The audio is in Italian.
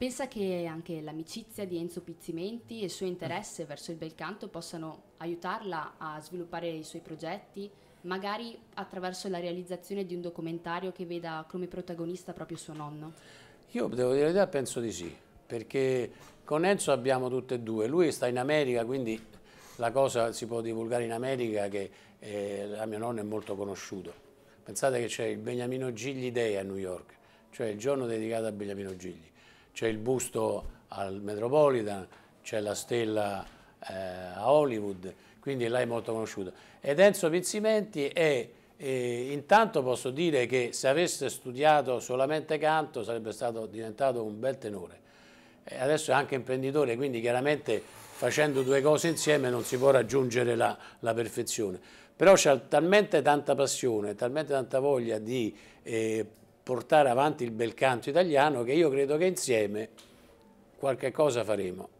Pensa che anche l'amicizia di Enzo Pizzimenti e il suo interesse mm. verso il bel canto possano aiutarla a sviluppare i suoi progetti, magari attraverso la realizzazione di un documentario che veda come protagonista proprio suo nonno? Io devo dire la verità, penso di sì, perché con Enzo abbiamo tutte e due. Lui sta in America, quindi la cosa si può divulgare in America che eh, la mia nonna è molto conosciuto. Pensate che c'è il Beniamino Gigli Day a New York, cioè il giorno dedicato a Beniamino Gigli c'è il busto al Metropolitan, c'è la stella eh, a Hollywood, quindi là è molto conosciuta. Ed Enzo Pizzimenti è, eh, intanto posso dire che se avesse studiato solamente canto sarebbe stato diventato un bel tenore. E adesso è anche imprenditore, quindi chiaramente facendo due cose insieme non si può raggiungere la, la perfezione. Però c'è talmente tanta passione, talmente tanta voglia di eh, portare avanti il bel canto italiano che io credo che insieme qualche cosa faremo.